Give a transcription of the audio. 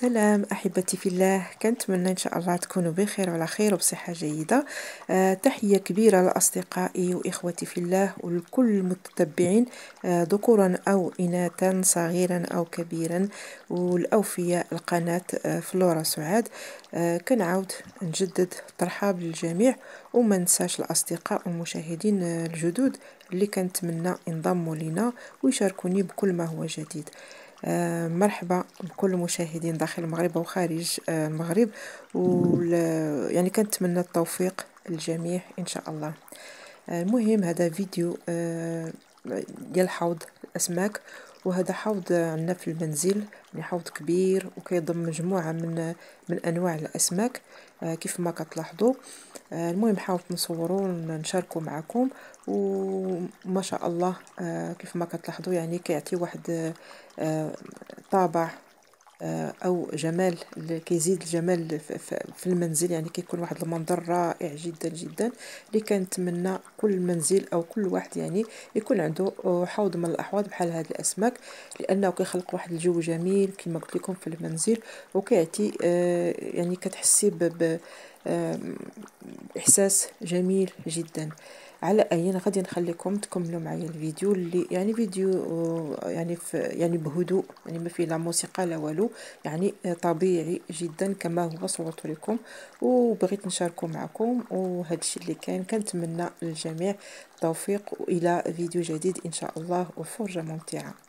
سلام احبتي في الله كنتمنى ان شاء الله تكونوا بخير وعلى خير وبصحه جيده آه تحيه كبيره لاصدقائي واخوتي في الله ولكل المتتبعين آه ذكورا او اناثا صغيرا او كبيرا والاوفياء القناه آه فلورا سعاد آه كنعاود نجدد الترحاب للجميع وما ننساش الاصدقاء والمشاهدين آه، الجدد اللي كنتمنى ينضموا لنا ويشاركوني بكل ما هو جديد آه، مرحبا بكل مشاهدين داخل المغرب وخارج آه، المغرب يعني كنتمنى التوفيق للجميع ان شاء الله آه، المهم هذا فيديو ديال حوض الاسماك وهذا حوض عندنا في المنزل يعني حوض كبير وكيضم مجموعه من من انواع الاسماك كيف ما كتلاحظوا آه، المهم حاولت نصورو ونشاركو معكم وما شاء الله آه، كيف ما كتلاحظوا يعني كيعطي واحد آه، طابع او جمال كيزيد الجمال في المنزل يعني كيكون واحد المنظر رائع جدا جدا اللي كنتمنى كل منزل او كل واحد يعني يكون عنده حوض من الاحواض بحال هاد الاسماك لانه كيخلق واحد الجو جميل كما قلت لكم في المنزل وكيعطي يعني كتحسي ب احساس جميل جدا على اين غادي نخليكم تكملوا معايا الفيديو اللي يعني فيديو يعني في يعني بهدوء يعني ما فيه لا موسيقى لا والو يعني طبيعي جدا كما هو صورت لكم وبغيت نشاركه معكم وهذا الشيء اللي كان كنتمنى للجميع التوفيق والى فيديو جديد ان شاء الله وفرجه ممتعه